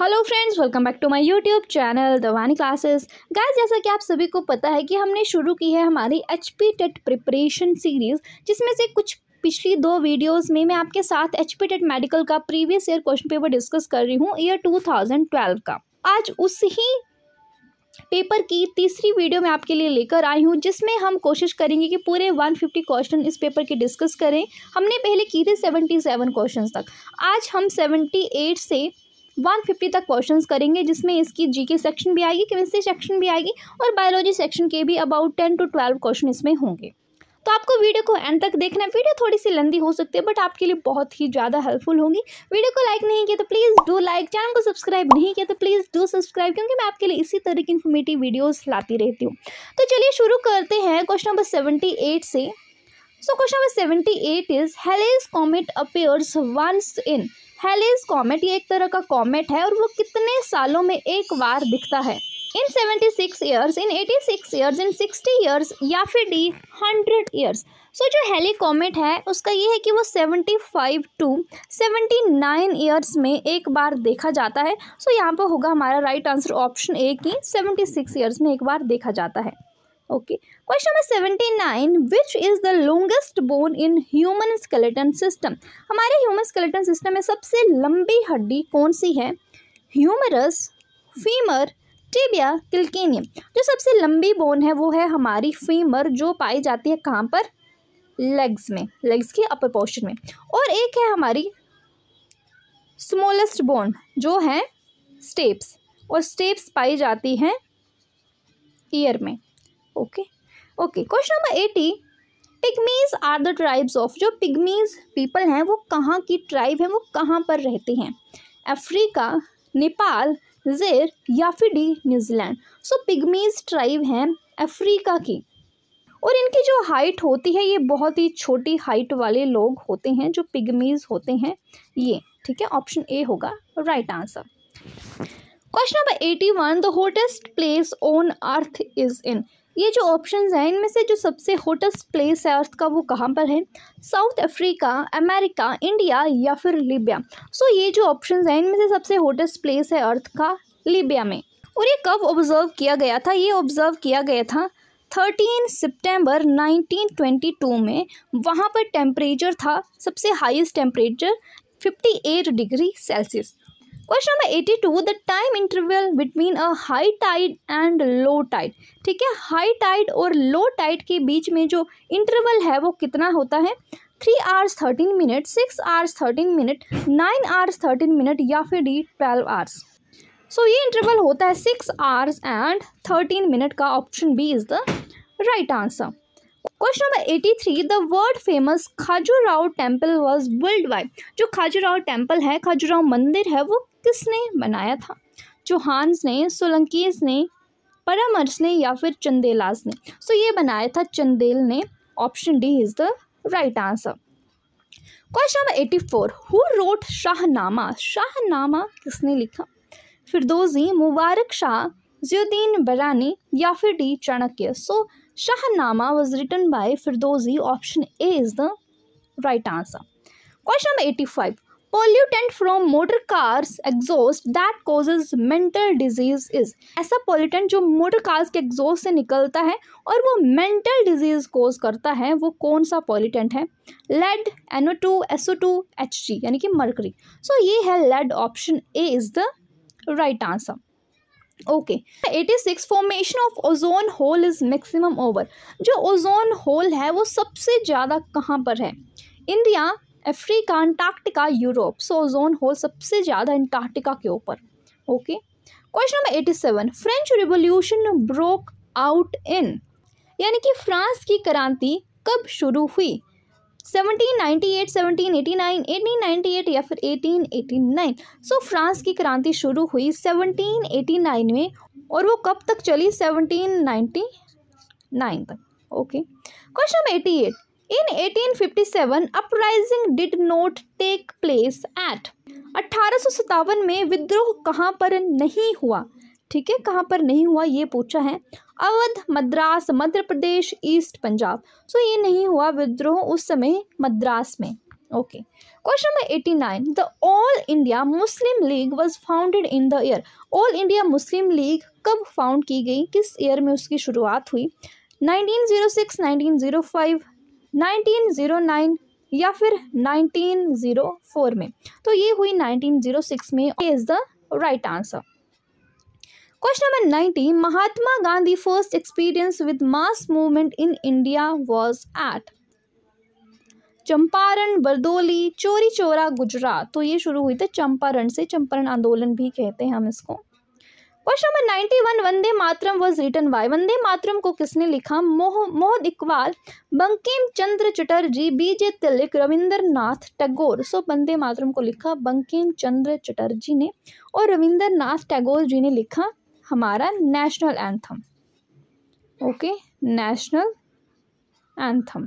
Hello friends welcome back to my YouTube channel Dawani classes guys जैसा कि आप सभी को पता है कि हमने शुरू की है हमारी H P TET preparation series जिसमें से कुछ पिछली दो वीडियोस में मैं आपके साथ एच पी टेट मेडिकल का previous year question paper discuss कर रही हूँ ईयर टू का आज उस ही पेपर की तीसरी वीडियो मैं आपके लिए लेकर आई हूँ जिसमें हम कोशिश करेंगे कि पूरे 150 क्वेश्चन इस पेपर के डिस्कस करें हमने पहले की थी 77 क्वेश्चंस तक आज हम 78 से वन फिफ्टी तक क्वेश्चन करेंगे जिसमें इसकी जी के सेक्शन भी आएगी केमिस्ट्री सेक्शन भी आएगी और बायोलॉजी सेक्शन के भी about ten to twelve question इसमें होंगे तो आपको वीडियो को एंड तक देखना है वीडियो थोड़ी सी लंदी हो सकती है बट आपके लिए बहुत ही ज़्यादा हेल्पफुल होंगी वीडियो को लाइक नहीं किया तो प्लीज़ डू लाइक चैनल को सब्सक्राइब नहीं किया तो प्लीज़ डू सब्सक्राइब क्योंकि मैं आपके लिए इसी तरह की इन्फॉर्मेटिव वीडियोज़ लाती रहती हूँ तो चलिए शुरू करते हैं क्वेश्चन नंबर सेवेंटी से question number seventy eight is Halley's comet appears once in Halley's comet ये एक तरह का कॉमेट है और वो कितने सालों में एक बार दिखता है in seventy six years in eighty six years in sixty years या फिर डी हंड्रेड ईयर्स सो जो हेली कॉमेट है उसका ये है कि वो seventy five to seventy nine years में एक बार देखा जाता है सो so यहाँ पर होगा हमारा राइट आंसर ऑप्शन ए की सेवेंटी सिक्स ईयर्स में एक बार देखा जाता है okay question number seventy nine which is the longest bone in human skeleton system हमारे ह्यूमन स्केलेटन सिस्टम में सबसे लंबी हड्डी कौन सी है ह्यूमरस फीमर टिबिया किल्केनियम जो सबसे लंबी बोन है वो है हमारी फीमर जो पाई जाती है कहाँ पर लेग्स में लेग्स के अपर पोर्शन में और एक है हमारी स्मॉलेस्ट बोन जो है स्टेप्स और स्टेप्स पाई जाती हैं ईयर में okay okay question number eighty pygmies are the tribes of जो पिगमीज पीपल हैं वो कहाँ की ट्राइब हैं वो कहाँ पर रहते हैं अफ्रीका नेपाल जेर या फिर डी न्यूजीलैंड सो पिगमीज ट्राइब हैं अफ्रीका की और इनकी जो हाइट होती है ये बहुत ही छोटी हाइट वाले लोग होते हैं जो पिगमीज होते हैं ये ठीक है ऑप्शन ए होगा right answer question number eighty one the hottest place on earth is in ये जो ऑप्शन हैं इनमें से जो सबसे होटेस्ट प्लेस है अर्थ का वो कहाँ पर है साउथ अफ्रीका अमेरिका इंडिया या फिर लिबिया सो ये जो ऑप्शन हैं इनमें से सबसे होटेस्ट प्लेस है अर्थ का लिबिया में और ये कब ऑब्ज़र्व किया गया था ये ऑब्ज़र्व किया गया था थर्टीन सितंबर 1922 में वहाँ पर टेम्परेचर था सबसे highest temperature 58 degree Celsius question number eighty two the time interval between a high tide and low tide ठीक है हाई टाइड और लो टाइड के बीच में जो इंटरवल है वो कितना होता है three hours thirteen minute six hours thirteen minute nine hours thirteen minute या फिर डी ट्वेल्व आवर्स सो ये इंटरवल होता है six hours and thirteen minute का option B is the right answer question number eighty three the world famous Khajuraho temple was build by जो Khajuraho temple है खाजूराव मंदिर है वो किसने बनाया था चौहानस ने सोलंकीज ने परामर्श ने या फिर चंदेलास ने सो so, ये बनाया था चंदेल ने option D is the right answer question number eighty four who wrote Shahnama Shahnama किसने लिखा फिर दो जी मुबारक शाह जियोद्दीन बरानी या फिर D Chanakya so so, Shahnama was written by फिर option A is the right answer question number eighty five pollutant from motor cars exhaust that cause mental disease is ऐसा pollutant जो motor cars के एग्जॉस्ट से निकलता है और वो मेंटल डिजीज कोज करता है वो कौन सा पोल्यूटेंट है lead N O two S O two H G यानी कि मरकरी सो ये है lead option A is the right answer okay eighty six formation of ozone hole is maximum over जो ओजोन होल है वो सबसे ज़्यादा कहाँ पर है India Africa Antarctica Europe so ozone hole सबसे ज़्यादा अंटार्कटिका के ऊपर okay question number eighty seven French revolution broke out in यानी कि फ्रांस की क्रांति कब शुरू हुई एटीन नाइन्टी एट या फिर नाइन सो फ्रांस की क्रांति शुरू हुई नाइन में और वो कब तक चली नाइन तक okay question seven uprising did not take place at अट्ठारह सौ अठारह में विद्रोह कहाँ पर नहीं हुआ ठीक है कहाँ पर नहीं हुआ ये पूछा है अवध मद्रास मध्य प्रदेश ईस्ट पंजाब सो ये नहीं हुआ विद्रोह उस समय मद्रास में okay question number eighty nine the All India Muslim League was founded in the year All India Muslim League कब फाउंड की गई किस ईयर में उसकी शुरुआत हुई nineteen nineteen zero zero six five nineteen zero nine या फिर नाइनटीन जीरो फोर में तो ये हुई नाइनटीन जीरो सिक्स में is the right answer question number ninety Mahatma Gandhi first experience with mass movement in India was at Champaran Bardoli Chauri Chaura Gujarat तो ये शुरू हुई थी चंपारण से चंपारण आंदोलन भी कहते हैं हम इसको question number ninety one Vande Mataram was written by Vande Mataram को किसने लिखा मोह मोहद इकबाल बंकिम चंद्र चटर्जी बीजे जे तिलक रविंद्रनाथ टैगोर सो वंदे मातरम को लिखा बंकिम चंद्र चटर्जी ने और रविंद्रनाथ टैगोर जी ने लिखा हमारा national anthem okay national anthem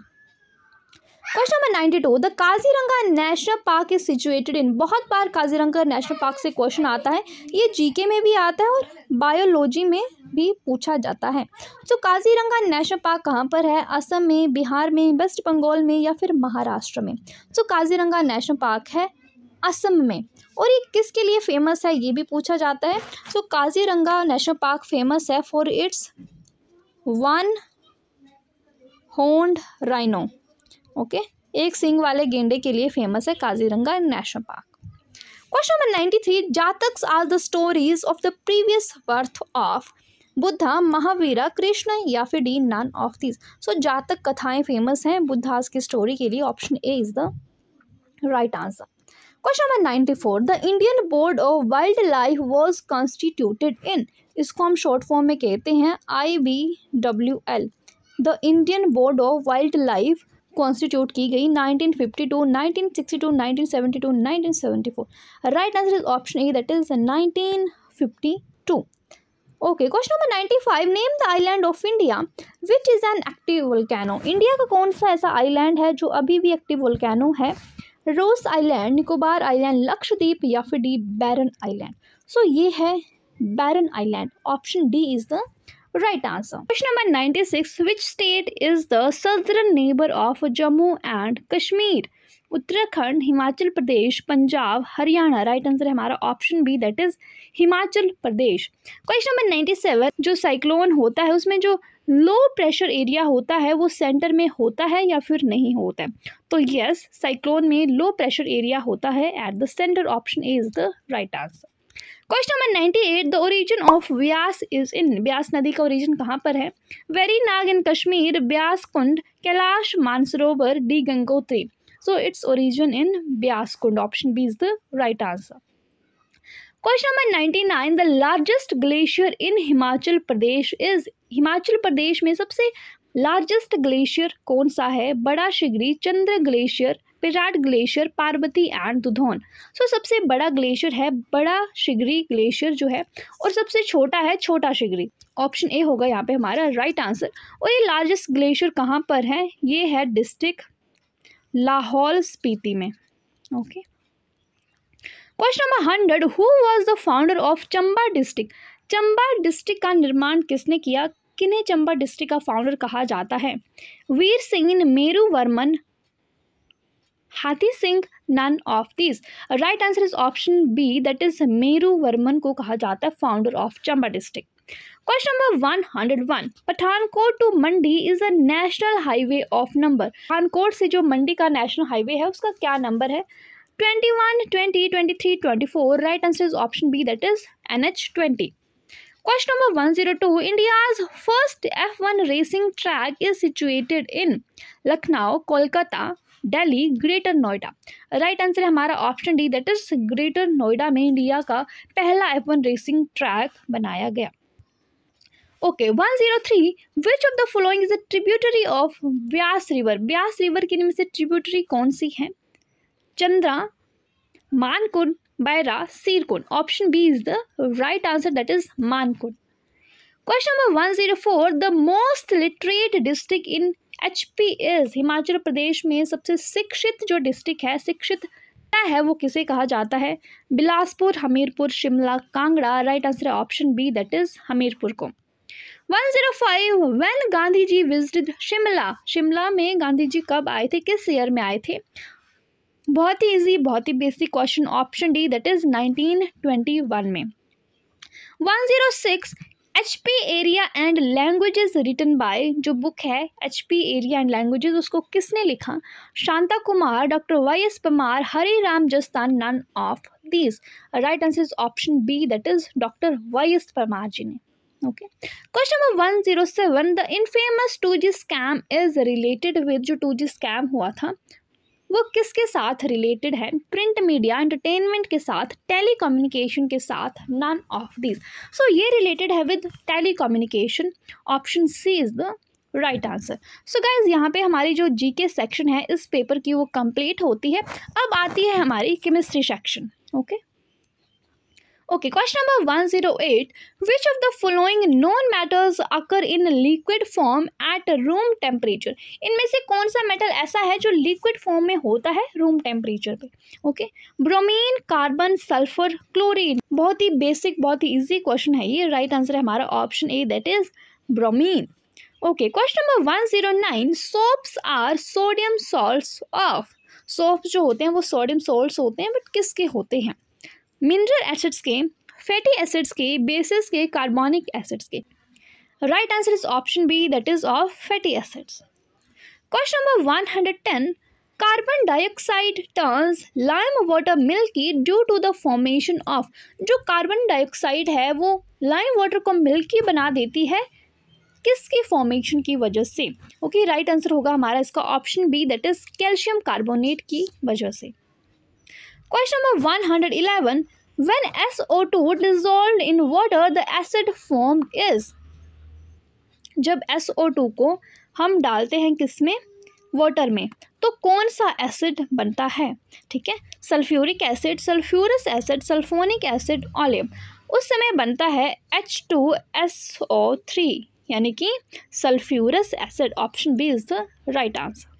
question number ninety two the Kaziranga national park is situated in बहुत बार काजीरंगा नेशनल पार्क से क्वेश्चन आता है ये जीके में भी आता है और बायोलॉजी में भी पूछा जाता है तो काजीरंगा नेशनल पार्क कहाँ पर है असम में बिहार में वेस्ट बंगाल में या फिर महाराष्ट्र में तो काजीरंगा नेशनल पार्क है असम में और ये किसके लिए फेमस है ये भी पूछा जाता है so so, Kaziranga national park famous है for its one horned rhino okay एक सिंग वाले गेंडे के लिए फेमस है Kaziranga national park question number ninety three Jatakas are the stories of the previous birth of Buddha Mahavira Krishna या फिर D none of these so Jataka कथाएं फेमस हैं बुद्धास की स्टोरी के लिए option A is the right answer question number ninety four the Indian board of wild life was constituted in इसको हम short form में कहते हैं I B W L the Indian board of wild life constitute की गई 1952, 1962, 1972, 1974। Right answer is option A that is two okay question number ninety five name the island of India which is an active volcano India का कौन सा ऐसा island है जो अभी भी एक्टिव वोल्केनो है Ross island Nicobar island Lakshadweep या फिर डी बैरन आइलैंड सो ये है Barren island option D is the right answer question number ninety six which state is the southern neighbour of Jammu and Kashmir Uttarakhand Himachal Pradesh Punjab Haryana right answer हमारा option B that is Himachal Pradesh question number ninety seven जो cyclone होता है उसमें जो low pressure area होता है वो centre में होता है या फिर नहीं होता है तो यस साइक्लोन में लो प्रेशर एरिया होता है at the centre option is the right answer question number ninety eight the origin of Beas is in Beas नदी का ओरिजिन कहाँ पर है Verinag in Kashmir Beas Kund Kailash Mansarovar D Gangotri so its origin in Beas Kund option B is the right answer question number ninety nine the largest glacier in Himachal Pradesh is Himachal Pradesh में सबसे largest glacier कौन सा है बड़ा शिगरी चंद्र ग्लेशियर पिराट glacier Parvati and Dudhon so so, सबसे बड़ा ग्लेशियर है बड़ा शिगरी ग्लेशियर जो है और सबसे छोटा है छोटा शिगरी ऑप्शन ए होगा यहाँ पे हमारा राइट आंसर और ये लार्जेस्ट ग्लेशियर कहाँ पर है ये है डिस्ट्रिक्ट लाहौल स्पीति में okay question number hundred who was the founder of Chamba district Chamba district का निर्माण किसने किया किन्हें चंबा डिस्ट्रिक्ट का फाउंडर कहा जाता है वीर Singh Meru Varman Hathi Singh none of this right answer is option B that is Meru Varman को कहा जाता है founder of Chamba district question number one hundred one Pathankot to Mandi is a national highway of number Pathankot से जो मंडी का नेशनल हाईवे है उसका क्या नंबर है twenty twenty twenty one three twenty four right answer is option B that is N H twenty question number one zero two 102 first F one racing track is situated in Lucknow Kolkata Delhi Greater Noida right answer है हमारा option D that is Greater Noida में India का पहला F one racing track बनाया गया okay one zero three which of the following is a tributary of Beas river Beas river के नाम से ट्रिब्यूटरी कौन सी है चंद्रा मानकुंड option B is the right answer that is answer question number one zero four the most literate district in H P is Himachal Pradesh में सबसे शिक्षित जो डिस्ट्रिक्ट है शिक्षित है वो किसे कहा जाता है बिलासपुर हमीरपुर शिमला कांगड़ा राइट आंसर है option B that is Hamirpur को one zero five when Gandhi ji visited Shimla Shimla में गांधी जी कब आए थे किस ईयर में आए थे बहुत ही इजी बहुत ही basic question option D that is nineteen twenty one में one zero six H P area and language written by जो बुक है H P area and language उसको किसने लिखा Shanta Kumar doctor Y S Parmar Hari Ram जस्तान none of these right answer is option B that is doctor Y S Parmar ji ने okay question number one zero seven the infamous to G scam is related with जो two G scam हुआ था वो किसके साथ related है print media entertainment के साथ टेली कम्युनिकेशन के साथ नन ऑफ दिस सो ये रिलेटेड है with telecommunication option C is the right answer so guys यहाँ पे हमारी जो जीके सेक्शन है इस पेपर की वो कंप्लीट होती है अब आती है हमारी chemistry section okay okay? Okay question number one zero eight which of the following non metals occur in liquid form at room temperature इनमें से कौन सा मेटल ऐसा है जो लिक्विड फॉर्म में होता है रूम टेम्परेचर पे okay bromine carbon sulphur chlorine बहुत ही बेसिक बहुत ही इजी क्वेश्चन है ये राइट आंसर है हमारा option A that is bromine okay question number one zero nine soaps are sodium salt of soaps जो होते हैं वो सोडियम सॉल्ट होते हैं बट किसके होते हैं मिनरल एसिड्स के फैटी एसिड्स के बेसिस के कार्बोनिक एसिड्स के right answer is option B that is of fatty acids question number one hundred ten carbon dioxide turns lime water milky due to the formation of जो carbon dioxide है वो lime water को milky बना देती है किसकी formation की वजह से ओके राइट आंसर होगा हमारा इसका option B that is calcium carbonate की वजह से question number one hundred eleven when S O two dissolve in water the acid form is जब एस ओ टू को हम डालते हैं किस में वाटर में तो कौन सा एसिड बनता है ठीक है sulphuric acid sulphurous acid sulphonic acid all of उस समय बनता है H two S O three यानी कि sulphurous acid option B is the right answer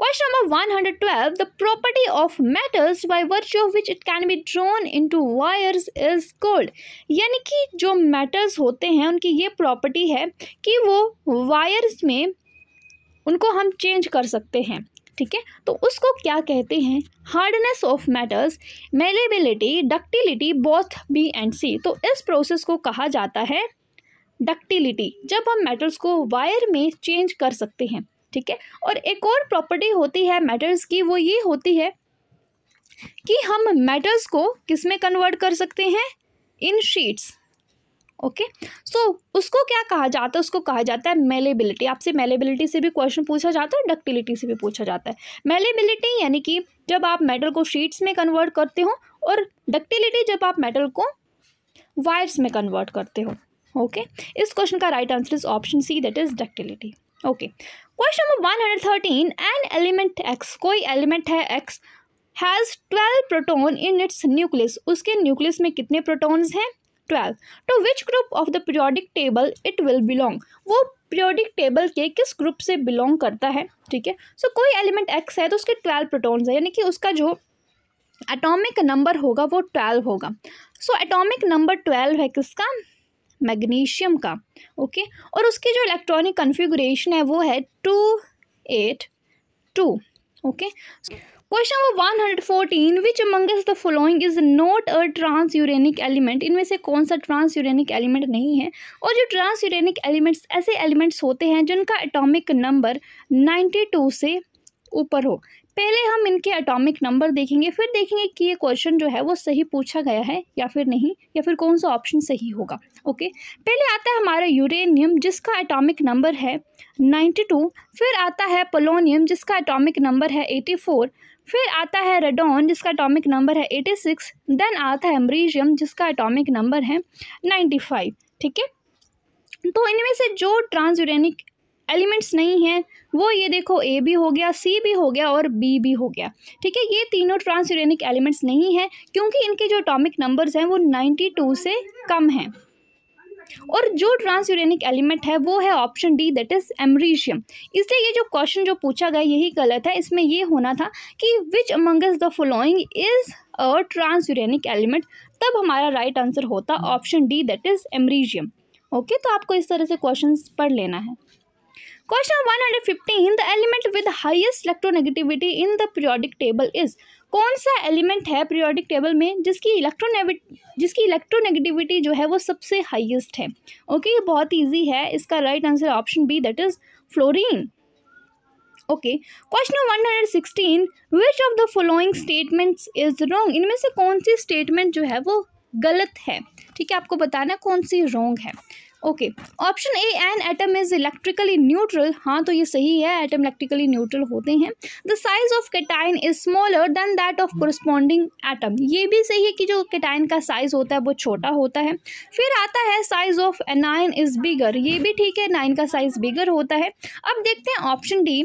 Question number 112. The property of metals by virtue of which it can be drawn into wires is called. यानी कि जो metals होते हैं उनकी ये property है कि वो wires में उनको हम change कर सकते हैं ठीक है तो उसको क्या कहते हैं hardness of matters malleability ductility both B and C तो इस प्रोसेस को कहा जाता है डक्टिलिटी जब हम मेटल्स को वायर में चेंज कर सकते हैं ठीक है और एक और प्रॉपर्टी होती है मैटर्स की वो ये होती है कि हम मैटर्स को किस में कन्वर्ट कर सकते हैं इन शीट्स ओके सो उसको क्या कहा जाता है उसको कहा जाता है मेलेबिलिटी आपसे मेलेबिलिटी से भी क्वेश्चन पूछा जाता है डक्टिलिटी से भी पूछा जाता है मेलेबिलिटी यानी कि जब आप मेटल को शीट्स में कन्वर्ट करते हो और डक्टिलिटी जब आप मेटल को वायर्स में कन्वर्ट करते हो ओके okay? इस क्वेश्चन का right answer is option C that is ductility okay question number one hundred thirteen an element X कोई एलिमेंट है X has twelve proton in its nucleus उसके nucleus में कितने प्रोटोन्स हैं twelve to which group of the periodic table it will belong वो periodic table के किस group से बिलोंग करता है ठीक है सो कोई एलिमेंट एक्स है तो उसके ट्वेल्व प्रोटोन्स है यानी कि उसका जो एटॉमिक नंबर होगा वो ट्वेल्व होगा सो एटॉमिक नंबर ट्वेल्व है किसका मैग्नीशियम का ओके और उसकी जो इलेक्ट्रॉनिक कन्फिगुरेशन है वो है two eight two okay question number one hundred fourteen which amongst the following is not a transuranic element इनमें से कौन सा ट्रांस यूरेनिक एलिमेंट नहीं है और जो ट्रांस यूरेनिक एलिमेंट्स ऐसे एलिमेंट्स होते हैं जिनका एटॉमिक नंबर नाइन्टी टू से ऊपर हो पहले हम इनके एटॉमिक नंबर देखेंगे फिर देखेंगे कि ये क्वेश्चन जो है वो सही पूछा गया है या फिर नहीं या फिर कौन सा ऑप्शन सही होगा ओके पहले आता है हमारा यूरेनियम जिसका एटॉमिक नंबर है 92 फिर आता है पोलोनियम जिसका एटॉमिक नंबर है 84 फिर आता है रेडॉन जिसका एटॉमिक नंबर है एटी सिक्स देन आता है एम्ब्रीजियम जिसका एटॉमिक नंबर है नाइन्टी ठीक है तो इनमें से जो ट्रांस यूरेनिक एलिमेंट्स नहीं हैं वो ये देखो ए भी हो गया सी भी हो गया और बी भी हो गया ठीक है ये तीनों ट्रांस यूरेनिक एलिमेंट्स नहीं हैं क्योंकि इनके जो अटोमिक नंबर्स हैं वो नाइन्टी टू से कम हैं और जो ट्रांस यूरेनिक एलिमेंट है वो है option D that is americium इसलिए ये जो क्वेश्चन जो पूछा गया यही गलत है इसमें ये होना था कि which amongst the following is a transuranic element तब हमारा राइट right आंसर होता option D that is americium okay तो आपको इस तरह से क्वेश्चन पढ़ लेना है question 115 the element with highest electronegativity in the periodic table is कौन सा एलिमेंट है पीरियोडिक टेबल में जिसकी इलेक्ट्रोने जिसकी इलेक्ट्रोनेगेटिविटी जो है वो सबसे हाईएस्ट है ओके okay, ये बहुत इजी है इसका right answer option B that is fluorine okay question one hundred sixteen which of the following statements is wrong इनमें से कौन सी स्टेटमेंट जो है वो गलत है ठीक है आपको बताना कौन सी रॉन्ग है okay option A an atom is electrically neutral हाँ तो ये सही है एटम इलेक्ट्रिकली न्यूट्रल होते हैं the size of cation is smaller than that of corresponding atom ये भी सही है कि जो कैटाइन का साइज होता है वो छोटा होता है फिर आता है size of anion is bigger ये भी ठीक है नाइन का साइज बिगर होता है अब देखते हैं option D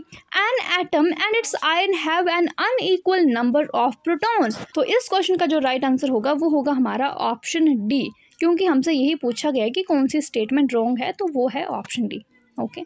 an atom and its ion have an unequal number of proton तो इस क्वेश्चन का जो राइट right आंसर होगा वो होगा हमारा ऑप्शन डी क्योंकि हमसे यही पूछा गया है कि कौन सी स्टेटमेंट रॉन्ग है तो वो है ऑप्शन डी ओके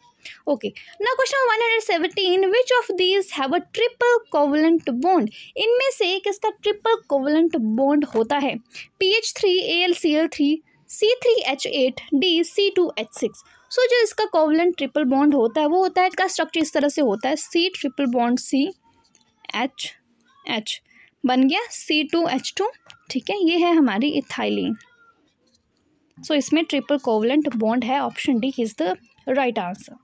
ओके ना question one hundred seventeen which of these have a triple covalent bond इनमें से किसका ट्रिपल कोवलेंट बॉन्ड होता है P H three A L C L three C three H eight D C two H six so जो इसका covalent triple bond होता है वो होता है इसका स्ट्रक्चर इस तरह से होता है C triple bond C H H बन गया सी टू एच टू ठीक है ये है हमारी इथाइलिन सो इसमें ट्रिपल कोवलेंट बॉन्ड है option D is the right answer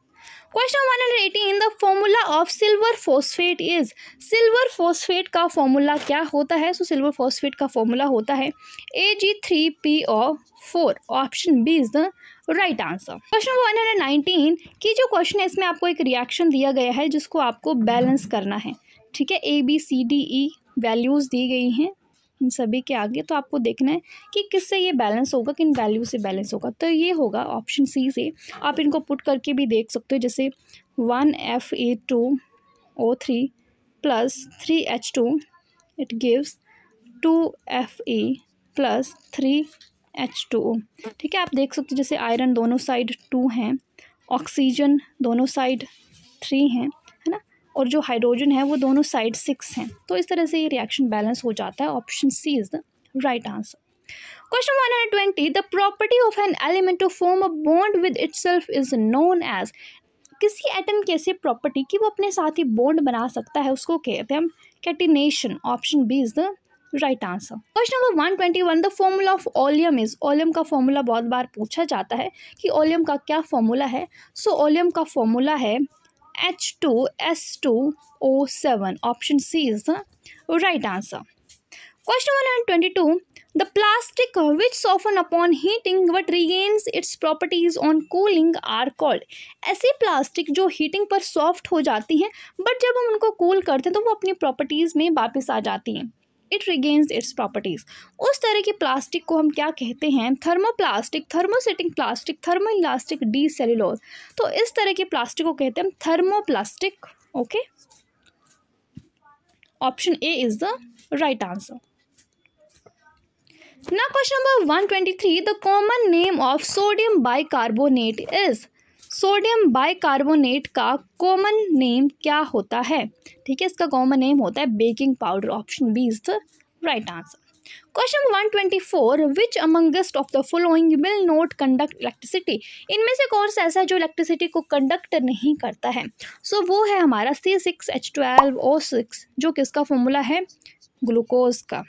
question one hundred eighteen in the formula of silver phosphate is silver phosphate का फॉर्मूला क्या होता है सो सिल्वर फोस्फेट का फॉर्मूला होता है A G three P O four option B is the right answer question one hundred nineteen की जो question है इसमें आपको एक रिएक्शन दिया गया है जिसको आपको बैलेंस करना है ठीक है A B C D E values दी गई हैं इन सभी के आगे तो आपको देखना है कि किससे ये बैलेंस होगा किन वैल्यू से बैलेंस होगा तो ये होगा ऑप्शन सी से आप इनको पुट करके भी देख सकते हो जैसे one F A two O three plus three H two it gives two F A plus three H two O ठीक है आप देख सकते हो जैसे आयरन दोनों साइड टू हैं ऑक्सीजन दोनों साइड थ्री हैं और जो हाइड्रोजन है वो दोनों साइड सिक्स हैं तो इस तरह से ये रिएक्शन बैलेंस हो जाता है option C is the right answer Question twenty the property of an element form a bond with itself is known as किसी एटम की ऐसी प्रॉपर्टी कि वो अपने साथ ही बॉन्ड बना सकता है उसको कहते हैं हम catenation option B is the right answer question number one twenty one the formula of oleum is oleum का फॉर्मूला बहुत बार पूछा जाता है कि ओलियम का क्या फॉर्मूला है सो so, ओलियम का फॉर्मूला है H two S two O seven option C is the right answer question one hundred twenty two the plastic which soften upon heating but regains its properties on cooling are called ऐसी plastic जो heating पर soft हो जाती हैं but जब हम उनको cool करते हैं तो वो अपनी प्रॉपर्टीज़ में वापस आ जाती हैं इट रिगेन्स इट्स प्रॉपर्टीज़ उस तरह के प्लास्टिक को हम क्या कहते हैं thermoplastic thermosetting plastic thermoelastic D cellulose तो इस तरह के प्लास्टिक को कहते हैं हम thermoplastic okay option A is the right answer ना question number one twenty three the common name of sodium bicarbonate is sodium bicarbonate का कॉमन नेम क्या होता है ठीक है इसका कॉमन नेम होता है baking powder option B is the right answer question one twenty four which amongst of the following will not conduct electricity इनमें से कौन सा ऐसा है जो इलेक्ट्रिसिटी को कंडक्ट नहीं करता है सो so, वो है हमारा C six H twelve O six जो कि इसका फॉर्मूला है ग्लूकोज का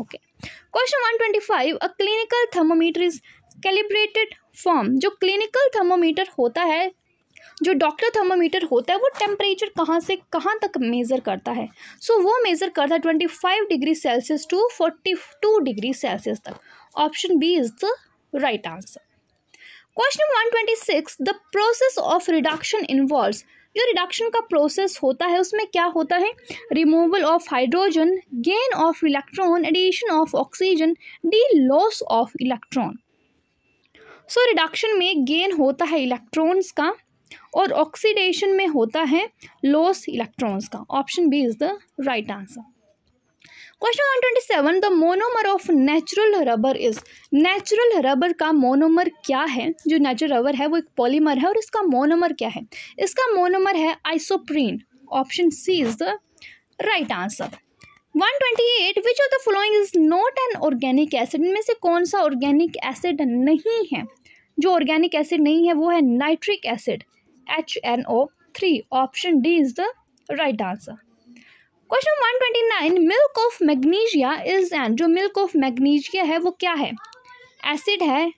okay question one twenty five a clinical thermometer is calibrated form जो क्लिनिकल थर्मोमीटर होता है जो डॉक्टर थर्मोमीटर होता है वो टेम्परेचर कहाँ से कहाँ तक मेज़र करता है सो so, वो मेज़र करता है twenty five degree celsius to forty two degree celsius तक option B is the right answer question one twenty six the process of reduction involve जो रिडक्शन का प्रोसेस होता है उसमें क्या होता है removal of hydrogen gain of electron addition of oxygen D loss of electron so reduction में gain होता है इलेक्ट्रॉन्स का और ऑक्सीडेशन में होता है लॉस इलेक्ट्रॉन्स का option B is the right answer question one twenty seven the monomer of natural rubber is natural rubber का मोनोमर क्या है जो नेचुरल रबर है वो एक पॉलीमर है और इसका मोनोमर क्या है इसका मोनोमर है isoprene option C is the right answer one twenty eight which of the following is not an organic acid इनमें से कौन सा ऑर्गेनिक एसिड नहीं है जो ऑर्गेनिक एसिड नहीं है वो है nitric acid H N O three option D is the right answer question one twenty nine milk of magnesia is an जो मिल्क ऑफ मैग्नीशिया है वो क्या है एसिड है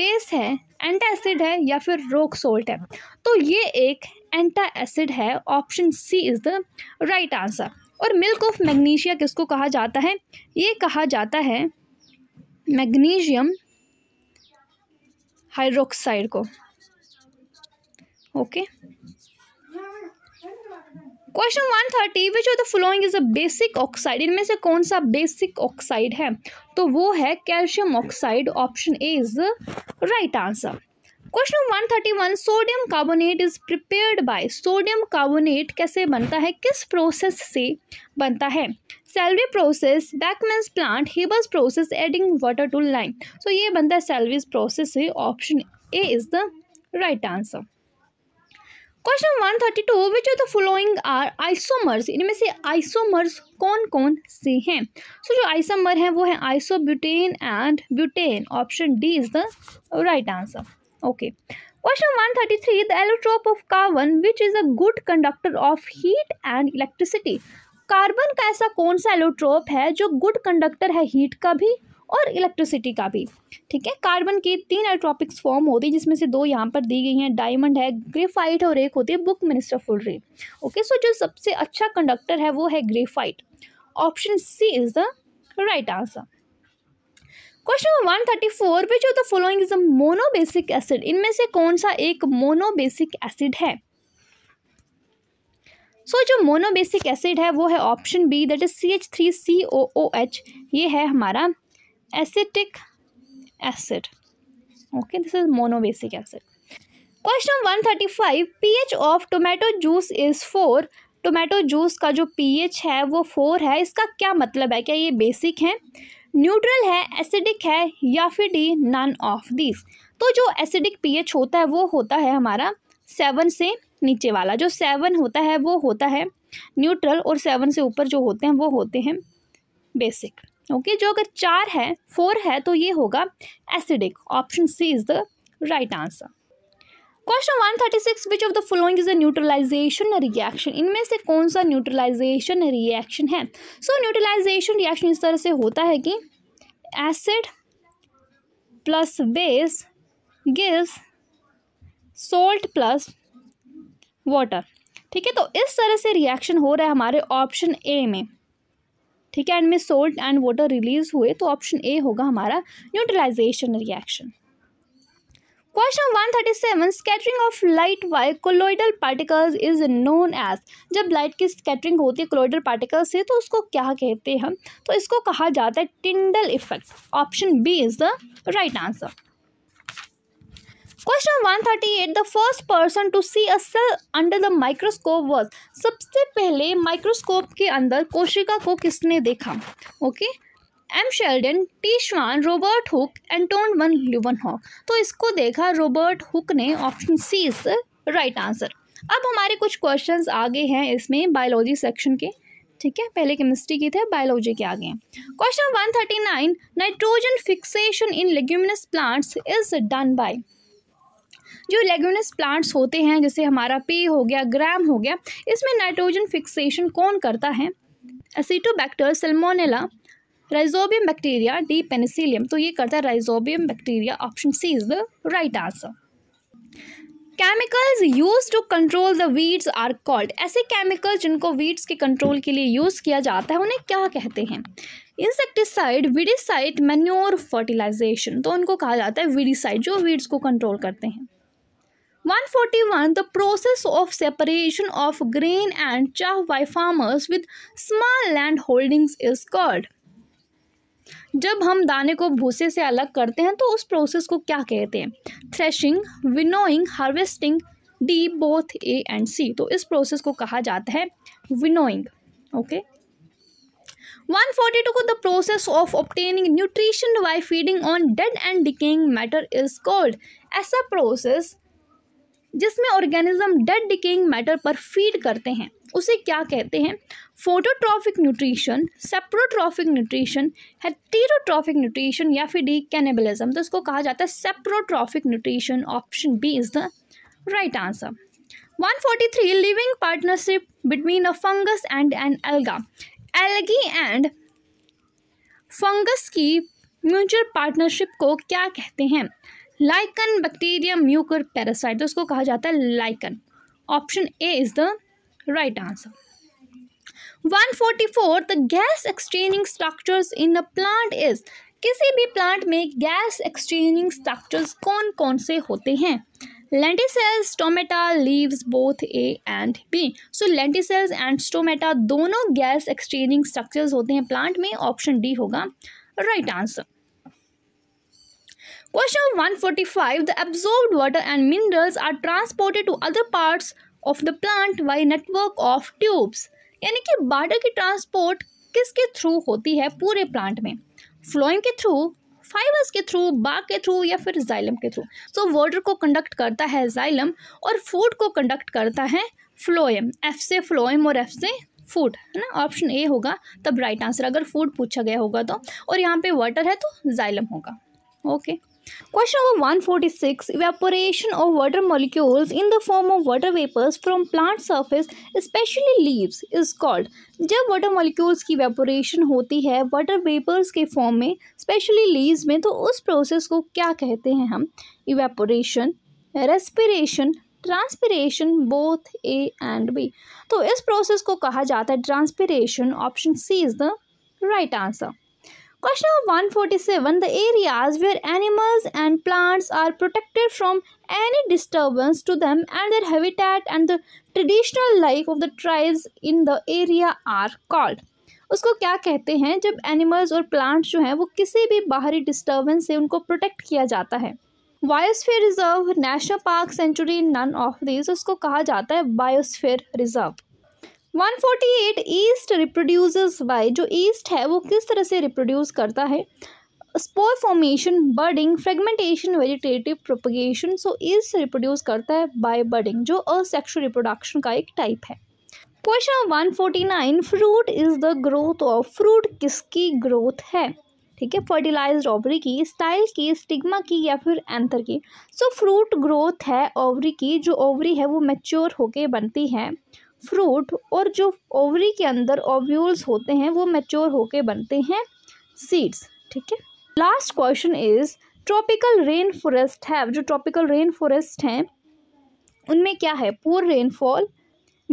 बेस है एंटा एसिड है या फिर रोक सोल्ट है तो ये एक एंटा एसिड है option C is the right answer और मिल्क ऑफ मैग्नीशिया किसको कहा जाता है ये कहा जाता है मैग्नीशियम हाइड्रोक्साइड को okay question one thirty which of the following is a basic oxide इनमें से कौन सा बेसिक ऑक्साइड है तो वो है calcium oxide option A is right answer question one thirty one sodium carbonate is prepared by sodium carbonate कैसे बनता है किस प्रोसेस से बनता है Solvay process Beckmann's plant Haber's process adding water to lime so ये बनता है सेल्वीज प्रोसेस से option A is the right answer question one thirty two which of the following are isomers इनमें से आइसोमर्स कौन कौन से हैं सो so, जो आइसोमर हैं वो है isobutane and butane option D is the right answer okay question one thirty three the allotrope of carbon which is a good conductor of heat and electricity carbon का ऐसा कौन सा एलोट्रोप है जो गुड कंडक्टर है heat का भी और इलेक्ट्रिसिटी का भी ठीक है कार्बन की तीन एलोट्रॉपिक्स फॉर्म होती है जिसमें से दो यहाँ पर दी गई हैं डायमंड है ग्रेफाइट और एक होती है buckminsterfullerene okay so जो सबसे अच्छा कंडक्टर है वो है graphite option C is the right answer question number one thirty four which of the following is a monobasic acid इनमें से कौन सा एक मोनोबेसिक एसिड है सो so, जो मोनोबेसिक एसिड है वो है option B that is C H three C O O H ये है हमारा acetic acid okay this is monobasic acid question one thirty five P H of tomato juice is four tomato juice का जो P H है वो four है इसका क्या मतलब है क्या ये बेसिक है न्यूट्रल है एसिडिक है या फिर डी नन ऑफ दिस तो जो एसिडिक पीएच होता है वो होता है हमारा सेवन से नीचे वाला जो सेवन होता है वो होता है न्यूट्रल और सेवन से ऊपर जो होते हैं वो होते हैं बेसिक ओके okay, जो अगर चार है फोर है तो ये होगा acidic option C is the right answer question 136 which of the following is a neutralisation reaction इनमें से कौन सा न्यूट्रलाइजेशन रिएक्शन है सो न्यूट्रलाइजेशन रिएक्शन इस तरह से होता है कि acid plus base gives salt plus water ठीक है तो इस तरह से रिएक्शन हो रहा है हमारे ऑप्शन ए में ठीक है एंड में सोल्ट एंड वाटर रिलीज हुए तो ऑप्शन ए होगा हमारा neutralisation reaction question one thirty seven scattering of light by colloidal particles is known as जब लाइट की स्कैटरिंग होती है क्लोइडल पार्टिकल से तो उसको क्या कहते हैं तो इसको कहा जाता है Tyndall effect option B is the right answer question one thirty eight the first person to see a cell under the microscope was सबसे पहले माइक्रोस्कोप के अंदर कोशिका को किसने देखा okay okay? M Schleiden T Schwann Robert Hooke Anton van Leeuwenhoek तो इसको देखा रॉबर्ट हुक ने option C is right answer अब हमारे कुछ क्वेश्चंस आगे हैं इसमें बायोलॉजी सेक्शन के ठीक है पहले केमिस्ट्री की थे बायोलॉजी के आगे question one thirty nine nitrogen fixation in leguminous plants is done by जो लेग्यूनस प्लांट्स होते हैं जैसे हमारा पे हो गया ग्राम हो गया इसमें नाइट्रोजन फिक्सेशन कौन करता है Acetobacter Salmonella Rhizobium bacteria D Penicillium तो ये करता है Rhizobium bacteria option C is the right answer chemicals use to control the weeds are called ऐसे केमिकल जिनको वीड्स के कंट्रोल के लिए यूज़ किया जाता है उन्हें क्या कहते हैं इंसेक्टिसाइड विडिसाइड मैन्योर फर्टिलाइजेशन तो उनको कहा जाता है विडिसाइड जो वीड्स को कंट्रोल करते हैं 141 the process of separation of grain and chaff by farmers with small land holdings is called जब हम दाने को भूसे से अलग करते हैं तो उस प्रोसेस को क्या कहते हैं threshing winnowing harvesting D both A and C तो इस प्रोसेस को कहा जाता है winnowing okay one forty two को the process of obtaining nutrition by feeding on dead and decaying matter is called ऐसा प्रोसेस जिसमें ऑर्गेनिज्म डेड डिकेइंग मैटर पर फीड करते हैं उसे क्या कहते हैं phototrophic nutrition saprotrophic nutrition heterotrophic nutrition या फिर डी कैनेबलिज्म तो इसको कहा जाता है saprotrophic nutrition option B is the right answer 143 living partnership between a fungus and an alga algae and fungus की म्यूचुअल पार्टनरशिप को क्या कहते हैं लाइकन बैक्टीरियम म्यूकर पैरासाइट तो उसको कहा जाता है lichen option A is the right answer 144 the gas exchanging structures in the plant is किसी भी प्लांट में गैस एक्सचेंजिंग स्ट्रक्चर्स कौन कौन से होते हैं lenticels stomata leaves both A and B so lenticels and stomata दोनों गैस एक्सचेंजिंग स्ट्रक्चर्स होते हैं प्लांट में ऑप्शन डी होगा right answer question 145 the absorbed water and minerals are transported to other parts of the plant by network of tubes यानी कि water की transport किसके through होती है पूरे प्लांट में फ्लोइंग के थ्रू फाइबर्स के थ्रू बाग के थ्रू या फिर जाइलम के थ्रू सो वाटर को कंडक्ट करता है जाइलम और फूड को कंडक्ट करता है फ्लोएम एफ से फ्लोएम और एफ से फूड है ना ऑप्शन ए होगा तब राइट आंसर अगर फूड पूछा गया होगा तो और यहाँ पे वाटर है तो जाइलम होगा okay okay. Question number one forty six evaporation of water molecules in the form of water vapours from plant surface especially leaves is called जब वाटर मॉलिक्यूल्स की वेपोरेशन होती है वाटर वेपर्स के form में especially leaves में तो उस process को क्या कहते हैं हम evaporation respiration transpiration both A and B तो इस प्रोसेस को कहा जाता है transpiration option C is the right answer Question number 147. The areas where animals and plants are protected from any disturbance to them and their habitat and the traditional life of the tribes in the area are called. उसको क्या कहते हैं जब animals और plants जो हैं वो किसी भी बाहरी डिस्टर्बेंस से उनको प्रोटेक्ट किया जाता है biosphere reserve national park sanctuary none of this उसको कहा जाता है biosphere reserve one eight yeast reproduce by जो ईस्ट है वो किस तरह से रिप्रोड्यूस करता है spore formation budding fragmentation vegetative propagation so yeast reproduce करता है बाय बर्डिंग जो असेक्शुअल रिप्रोडक्शन का एक टाइप है question one forty nine fruit is the growth of fruit किसकी ग्रोथ है ठीक है फर्टिलाइज ओवरी की स्टाइल की स्टिग्मा की या फिर एंथर की सो फ्रूट ग्रोथ है ओवरी की जो ओवरी है वो मेच्योर होके बनती है फ्रूट और जो ओवरी के अंदर ओव्यूल्स होते हैं वो मेच्योर होके बनते हैं सीड्स ठीक है last question is tropical rain forest have जो ट्रॉपिकल रेन फॉरेस्ट हैं उनमें क्या है poor rainfall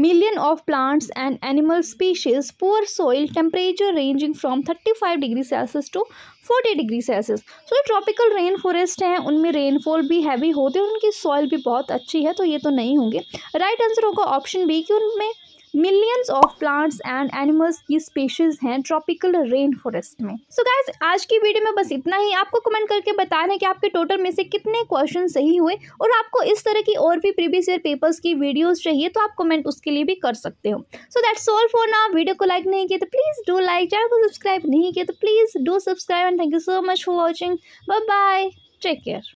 million of plants and animal species poor soil temperature ranging from 35 degree celsius to 40 degree celsius so जो ट्रॉपिकल रेन फॉरेस्ट हैं उनमें rainfall भी heavy होती है उनकी सॉइल भी बहुत अच्छी है तो ये तो नहीं होंगे राइट right आंसर होगा ऑप्शन बी कि उनमें millions of plants and animals की स्पेशीज हैं ट्रॉपिकल रेन फॉरेस्ट में सो so गाइज आज की वीडियो में बस इतना ही आपको कमेंट करके बताना है कि आपके टोटल में से कितने क्वेश्चन सही हुए और आपको इस तरह की और भी प्रीवियस ईयर पेपर्स की वीडियोज चाहिए तो आप कमेंट उसके लिए भी कर सकते हो सो दैट सोल फॉर ना वीडियो को लाइक नहीं किया तो प्लीज़ डू लाइक चैनल को सब्सक्राइब नहीं किया तो please do subscribe and thank you so much for watching bye bye take care